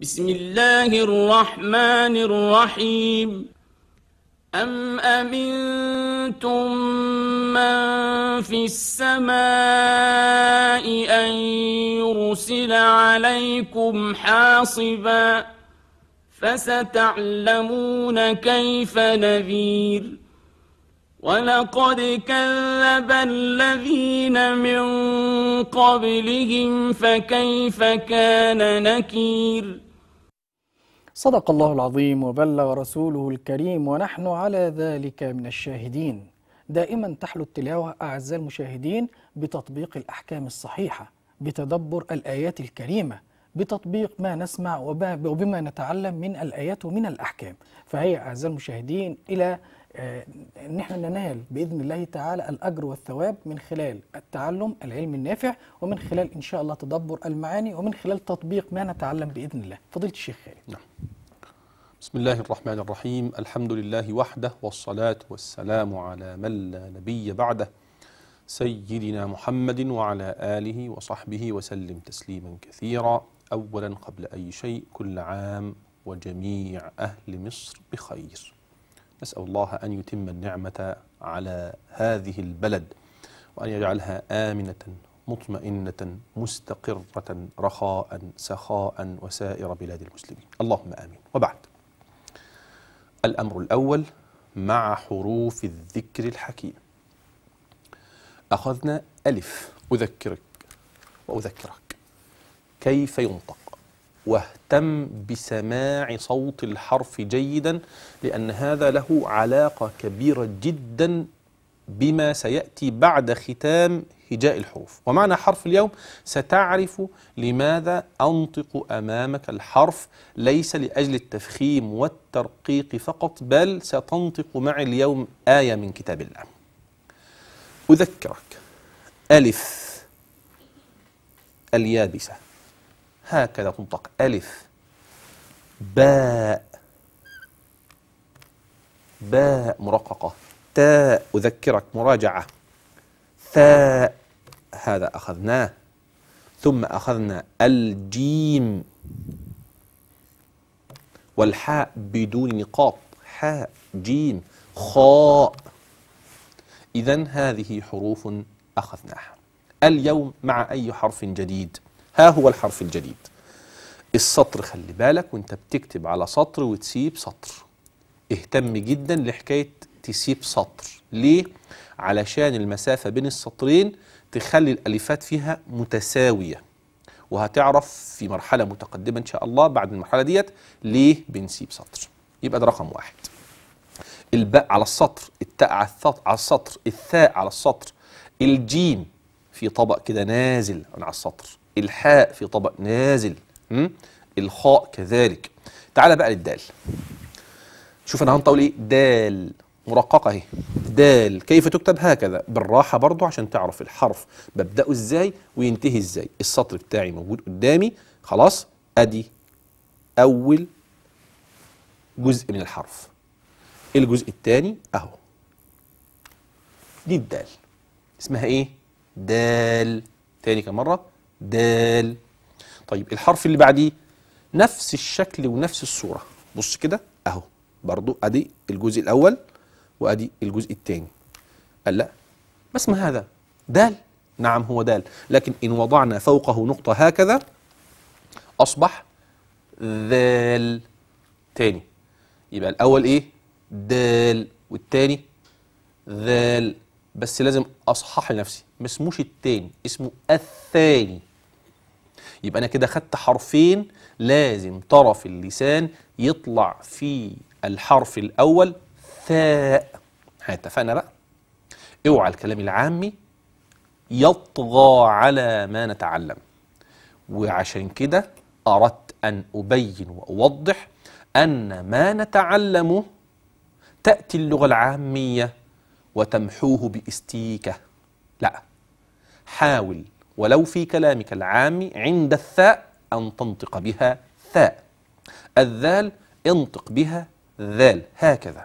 بسم الله الرحمن الرحيم أم أمنتم من في السماء أن يرسل عليكم حاصبا فستعلمون كيف نذير ولقد كذب الذين من قبلهم فكيف كان نكير صدق الله العظيم وبلغ رسوله الكريم ونحن على ذلك من الشاهدين دائما تحلو التلاوة أعزائي المشاهدين بتطبيق الأحكام الصحيحة بتدبر الآيات الكريمة بتطبيق ما نسمع وبما نتعلم من الآيات ومن الأحكام فهي أعزائي المشاهدين إلى ان آه، احنا ننال باذن الله تعالى الاجر والثواب من خلال التعلم العلم النافع ومن خلال ان شاء الله تدبر المعاني ومن خلال تطبيق ما نتعلم باذن الله فضيله الشيخ خالد نعم بسم الله الرحمن الرحيم الحمد لله وحده والصلاه والسلام على من لا نبي بعده سيدنا محمد وعلى اله وصحبه وسلم تسليما كثيرا اولا قبل اي شيء كل عام وجميع اهل مصر بخير نسأل الله أن يتم النعمة على هذه البلد وأن يجعلها آمنة مطمئنة مستقرة رخاء سخاء وسائر بلاد المسلمين اللهم آمين وبعد الأمر الأول مع حروف الذكر الحكيم أخذنا ألف أذكرك وأذكرك كيف ينطق واهتم بسماع صوت الحرف جيدا لأن هذا له علاقة كبيرة جدا بما سيأتي بعد ختام هجاء الحروف ومعنى حرف اليوم ستعرف لماذا أنطق أمامك الحرف ليس لأجل التفخيم والترقيق فقط بل ستنطق معي اليوم آية من كتاب الله أذكرك ألف اليابسة هكذا تنطق ألف باء باء مرققة تاء أذكرك مراجعة ثاء هذا أخذناه ثم أخذنا الجيم والحاء بدون نقاط حاء جيم خاء إذا هذه حروف أخذناها اليوم مع أي حرف جديد ها هو الحرف الجديد السطر خلي بالك وانت بتكتب على سطر وتسيب سطر اهتم جدا لحكاية تسيب سطر ليه؟ علشان المسافة بين السطرين تخلي الألفات فيها متساوية وهتعرف في مرحلة متقدمة إن شاء الله بعد المرحلة ديت ليه بنسيب سطر يبقى ده رقم واحد الباء على السطر التاء على السطر الثاء على السطر الجيم في طبق كده نازل على السطر الحاء في طبق نازل الخاء كذلك تعال بقى للدال شوف انا هنطول ايه دال مرققة اهي دال كيف تكتب هكذا بالراحة برضو عشان تعرف الحرف ببدأه ازاي وينتهي ازاي السطر بتاعي موجود قدامي خلاص ادي اول جزء من الحرف الجزء الثاني اهو دي الدال اسمها ايه دال تاني كمرة دال طيب الحرف اللي بعديه نفس الشكل ونفس الصورة بص كده اهو برضو ادي الجزء الاول وادي الجزء الثاني قال لا ما اسم هذا دال نعم هو دال لكن ان وضعنا فوقه نقطة هكذا اصبح ذال تاني يبقى الاول ايه دال والتاني ذال بس لازم اصحح لنفسي ما اسموش التاني اسمه الثاني يبقى أنا كده خدت حرفين لازم طرف اللسان يطلع في الحرف الأول ثاء اتفقنا بقى اوعى الكلام العامي يطغى على ما نتعلم وعشان كده أردت أن أبين وأوضح أن ما نتعلمه تأتي اللغة العامية وتمحوه باستيكة لا حاول ولو في كلامك العام عند الثاء أن تنطق بها ثاء الذال انطق بها ذال هكذا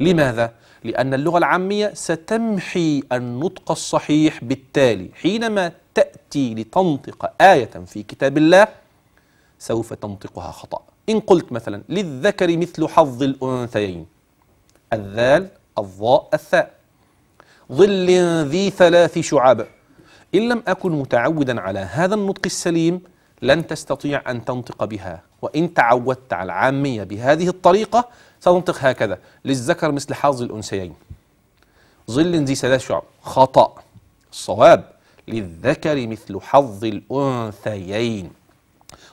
لماذا؟ لأن اللغة العامية ستمحي النطق الصحيح بالتالي حينما تأتي لتنطق آية في كتاب الله سوف تنطقها خطأ إن قلت مثلا للذكر مثل حظ الأنثيين الذال الضاء الثاء ظل ذي ثلاث شعاب إن لم أكن متعودا على هذا النطق السليم لن تستطيع أن تنطق بها وإن تعودت على العامية بهذه الطريقة ستنطق هكذا للذكر مثل حظ الأنثيين ظل ذي ثلاث شعب خطأ الصواب للذكر مثل حظ الأنثيين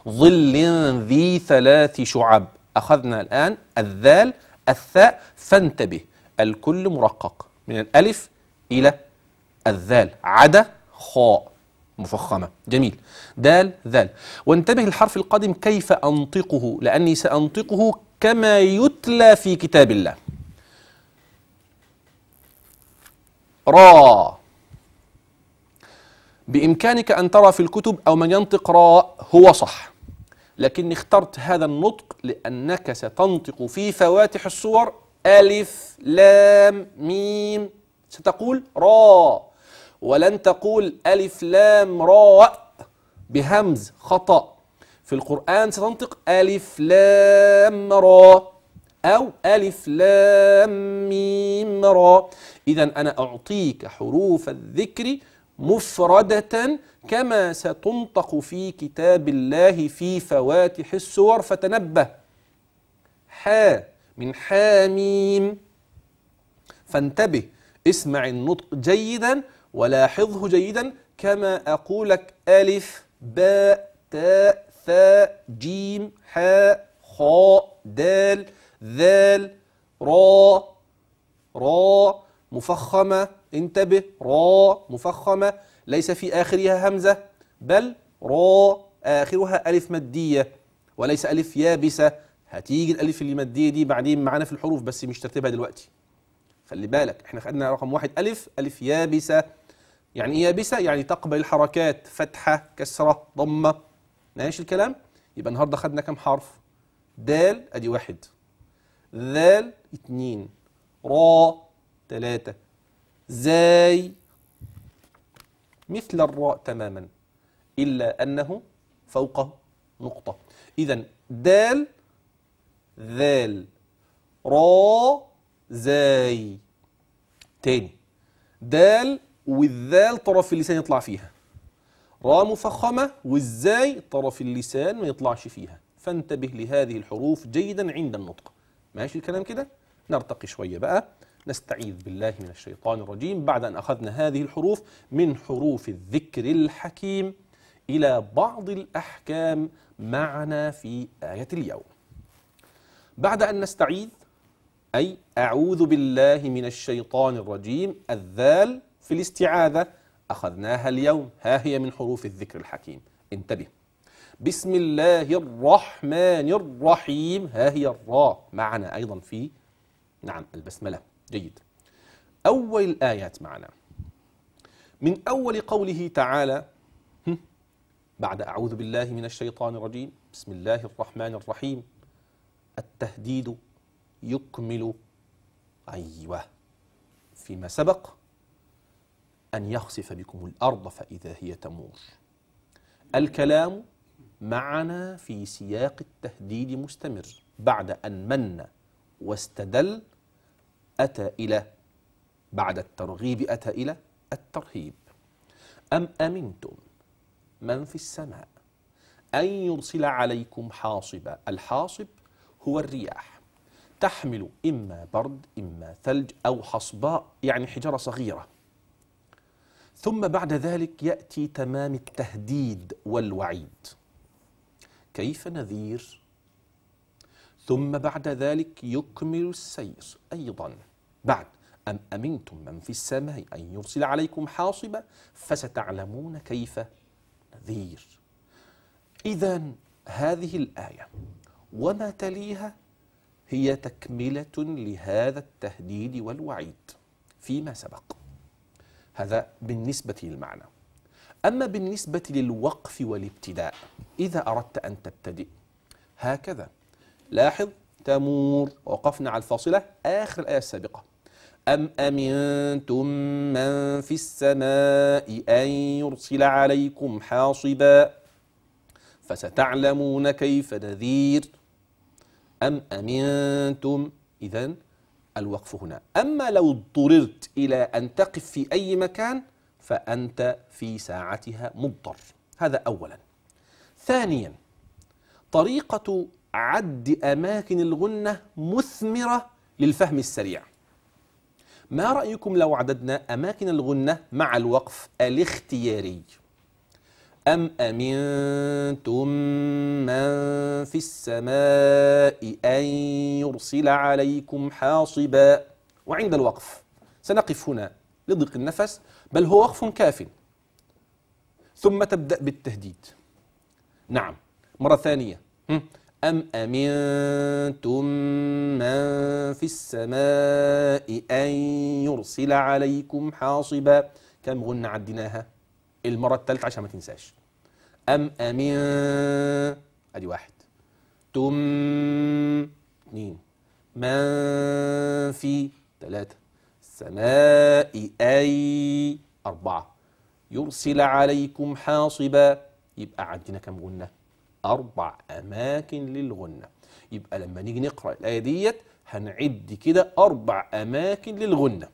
ظل ذي ثلاث شعب أخذنا الآن الذال الثاء فانتبه الكل مرقق من الألف إلى الذال عدا خاء مفخمة جميل دال ذال وانتبه للحرف القادم كيف أنطقه لأني سأنطقه كما يتلى في كتاب الله را بإمكانك أن ترى في الكتب أو من ينطق راء هو صح لكني اخترت هذا النطق لأنك ستنطق في فواتح الصور ألف لام ميم ستقول راء ولن تقول ألف لام راء بهمز خطأ في القرآن ستنطق ألف لام راء أو ألف لام ميم راء إذا أنا أعطيك حروف الذكر مفردة كما ستنطق في كتاب الله في فواتح السور فتنبه حا من حاميم فانتبه اسمع النطق جيدا ولاحظه جيدا كما أقولك ألف باء تاء ثاء جيم حاء خاء دال ذال راء راء مفخمة انتبه راء مفخمة ليس في آخرها همزة بل راء آخرها ألف مادية وليس ألف يابسة هتيجي الألف المادية دي بعدين معانا في الحروف بس مش ترتيبها دلوقتي خلي بالك احنا خدنا رقم واحد ألف ألف يابسة يعني ايه يابسه يعني تقبل الحركات فتحه كسره ضمه ماشي الكلام يبقى النهارده خدنا كام حرف دال ادي واحد ذال اتنين را تلاتة زاي مثل الراء تماما إلا أنه فوق نقطة إذا دال ذال را زاي تاني دال والذال طرف اللسان يطلع فيها را مفخمة والزاي طرف اللسان ما يطلعش فيها فانتبه لهذه الحروف جيدا عند النطق ماشي الكلام كده نرتقي شوية بقى نستعيذ بالله من الشيطان الرجيم بعد أن أخذنا هذه الحروف من حروف الذكر الحكيم إلى بعض الأحكام معنا في آية اليوم بعد أن نستعيذ أي أعوذ بالله من الشيطان الرجيم الذال في الاستعاذة أخذناها اليوم ها هي من حروف الذكر الحكيم انتبه بسم الله الرحمن الرحيم ها هي الراء معنا أيضا في نعم البسملة جيد أول الآيات معنا من أول قوله تعالى بعد أعوذ بالله من الشيطان الرجيم بسم الله الرحمن الرحيم التهديد يكمل أيوه فيما سبق أن يخسف بكم الأرض فإذا هي تمور الكلام معنا في سياق التهديد مستمر بعد أن من واستدل أتى إلى بعد الترغيب أتى إلى الترهيب أم أمنتم من في السماء أن يرسل عليكم حاصبا الحاصب هو الرياح تحمل إما برد إما ثلج أو حصباء يعني حجرة صغيرة ثم بعد ذلك ياتي تمام التهديد والوعيد كيف نذير ثم بعد ذلك يكمل السير ايضا بعد ام امنتم من في السماء ان يرسل عليكم حاصبا فستعلمون كيف نذير اذا هذه الايه وما تليها هي تكمله لهذا التهديد والوعيد فيما سبق هذا بالنسبة للمعنى أما بالنسبة للوقف والابتداء إذا أردت أن تبتدئ هكذا لاحظ تمور وقفنا على الفاصلة آخر الآية السابقة أم أمنتم من في السماء أن يرسل عليكم حاصبا فستعلمون كيف نذير أم أمنتم إذا الوقف هنا أما لو اضطررت إلى أن تقف في أي مكان فأنت في ساعتها مضطر هذا أولا ثانيا طريقة عد أماكن الغنة مثمرة للفهم السريع ما رأيكم لو عددنا أماكن الغنة مع الوقف الاختياري أم أمنتم من في السماء أن يرسل عليكم حاصبا وعند الوقف سنقف هنا لضيق النفس بل هو وقف كاف ثم تبدأ بالتهديد نعم مرة ثانية أم أمنتم من في السماء أن يرسل عليكم حاصبا كم غنى عدناها المرة التالتة عشان ما تنساش أم أمين أدي واحد تم اثنين من في ثلاثة السماء أي أربعة يرسل عليكم حاصبا يبقى عندنا كم غنة أربع أماكن للغنة يبقى لما نيجي نقرأ الآية ديت هنعد كده أربع أماكن للغنة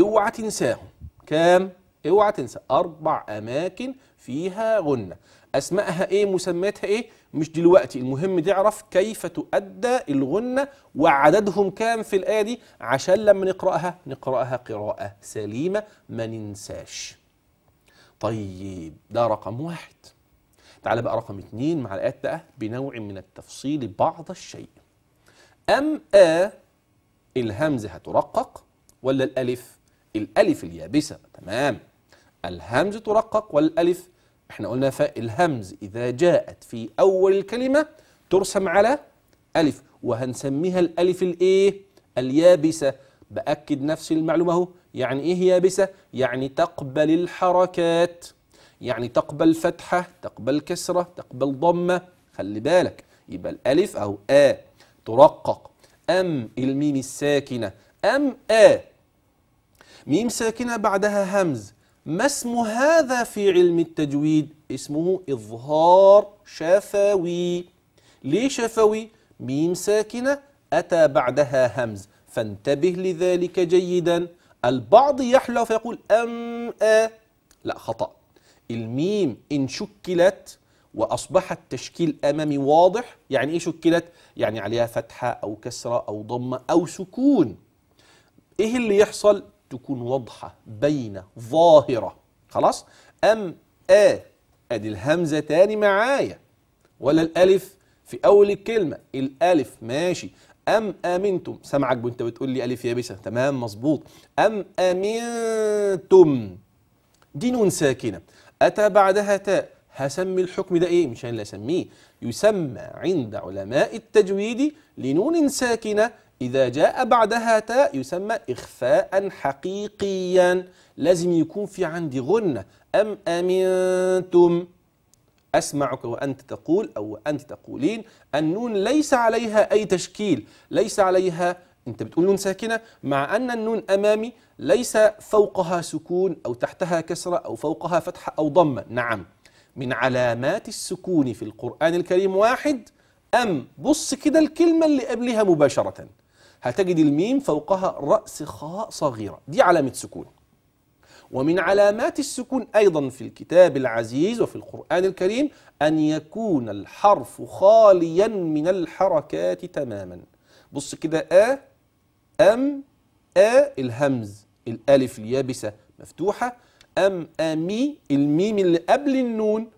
اوعى تنساهم كام اوعى تنسى اربع اماكن فيها غنه اسمائها ايه مسمياتها ايه مش دلوقتي المهم تعرف كيف تؤدى الغنه وعددهم كام في الايه دي عشان لما نقراها نقراها قراءه سليمه ما ننساش طيب ده رقم واحد تعالى بقى رقم اتنين مع الايات بقى بنوع من التفصيل بعض الشيء ام ا الهمزه هترقق ولا الالف الالف اليابسه تمام الهمز ترقق والألف احنا قلنا فالهمز إذا جاءت في أول الكلمة ترسم على ألف وهنسميها الألف الإيه؟ اليابسة بأكد نفس المعلومة اهو يعني إيه يابسة؟ يعني تقبل الحركات يعني تقبل فتحة تقبل كسرة تقبل ضمة خلي بالك يبقى الألف أو آ ترقق أم الميم الساكنة أم آ ميم ساكنة بعدها همز ما اسم هذا في علم التجويد اسمه إظهار شفوي ليه شفوي ميم ساكنة أتى بعدها همز فانتبه لذلك جيدا البعض يحلف يقول أم أ لا خطأ الميم إن شكلت وأصبح التشكيل أمامي واضح يعني إيه شكلت؟ يعني عليها فتحة أو كسرة أو ضمة أو سكون إيه اللي يحصل؟ تكون واضحة بين ظاهرة خلاص أم آ أدي الهمزة تاني معايا ولا الألف في أول الكلمة الألف ماشي أم آمنتم سمعك وأنت بتقول لي ألف يابسة تمام مظبوط أم آمنتم دي نون ساكنة أتى بعدها تاء هسمي الحكم ده إيه مش أنا اللي أسميه يسمى عند علماء التجويد لنون ساكنة إذا جاء بعدها تاء يسمى إخفاء حقيقيا لازم يكون في عندي غنة أم أمنتم أسمعك وأنت تقول أو أنت تقولين النون ليس عليها أي تشكيل ليس عليها أنت بتقول نون ساكنة مع أن النون أمامي ليس فوقها سكون أو تحتها كسرة أو فوقها فتحة أو ضمة نعم من علامات السكون في القرآن الكريم واحد أم بص كده الكلمة اللي قبلها مباشرة هتجد الميم فوقها رأس خاء صغيرة دي علامة سكون ومن علامات السكون أيضا في الكتاب العزيز وفي القرآن الكريم أن يكون الحرف خاليا من الحركات تماما بص كده أ أم أ الهمز الألف اليابسة مفتوحة أم أمي الميم اللي قبل النون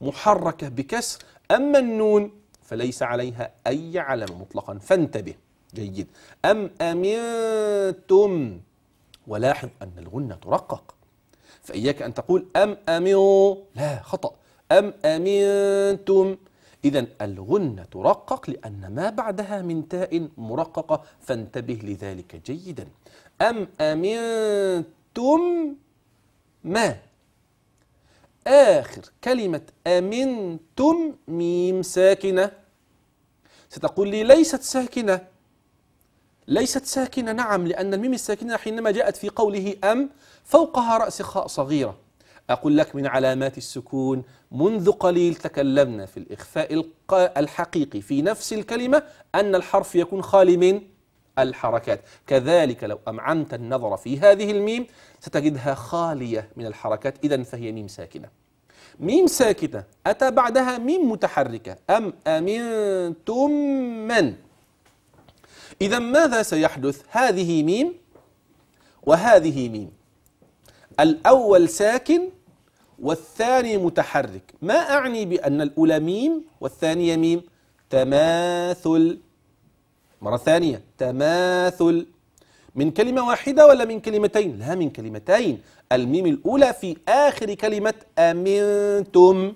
محركة بكسر أما النون فليس عليها أي علامة مطلقا فانتبه جيد أم أمنتم ولاحظ أن الغنة ترقق فإياك أن تقول أم أمنوا لا خطأ أم أمنتم إذا الغنة ترقق لأن ما بعدها من تاء مرققة فانتبه لذلك جيدا أم أمنتم ما آخر كلمة أمنتم ميم ساكنة ستقول لي ليست ساكنة ليست ساكنة نعم لأن الميم الساكنة حينما جاءت في قوله أم فوقها رأس خاء صغيرة أقول لك من علامات السكون منذ قليل تكلمنا في الإخفاء الحقيقي في نفس الكلمة أن الحرف يكون خالي من الحركات كذلك لو أمعنت النظر في هذه الميم ستجدها خالية من الحركات إذا فهي ميم ساكنة ميم ساكنة أتى بعدها ميم متحركة أم أمنتم من إذا ماذا سيحدث هذه ميم وهذه ميم الأول ساكن والثاني متحرك ما أعني بأن الأولى ميم والثانية ميم تماثل مرة ثانية تماثل من كلمة واحدة ولا من كلمتين لا من كلمتين الميم الأولى في آخر كلمة أمنتم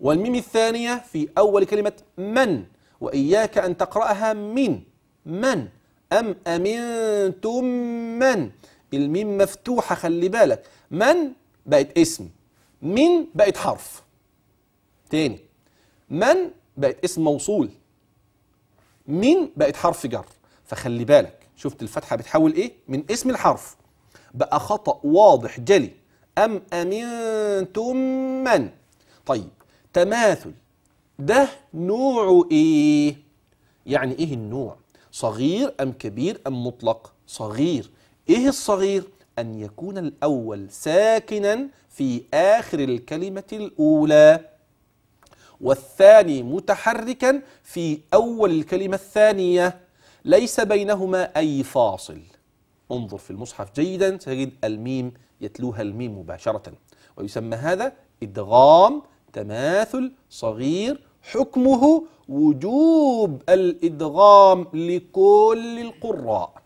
والميم الثانية في أول كلمة من وإياك أن تقرأها من من أم أمنتم من الميم مفتوحة خلي بالك من بقت اسم من بقت حرف تاني من بقت اسم موصول من بقت حرف جر فخلي بالك شفت الفتحة بتحول إيه من اسم الحرف بقى خطأ واضح جلي أم أمنتم من طيب تماثل ده نوعه إيه يعني إيه النوع صغير أم كبير أم مطلق صغير إيه الصغير؟ أن يكون الأول ساكنا في آخر الكلمة الأولى والثاني متحركا في أول الكلمة الثانية ليس بينهما أي فاصل انظر في المصحف جيدا ستجد الميم يتلوها الميم مباشرة ويسمى هذا إدغام تماثل صغير حكمه وجوب الإدغام لكل القراء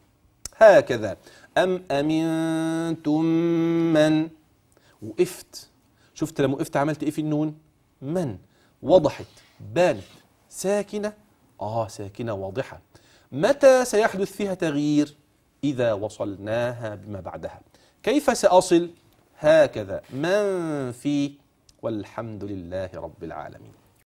هكذا أم أمنتم من وقفت شفت لما وقفت عملت إيه في النون من وضحت بانت ساكنة آه ساكنة واضحة متى سيحدث فيها تغيير إذا وصلناها بما بعدها كيف سأصل هكذا من في والحمد لله رب العالمين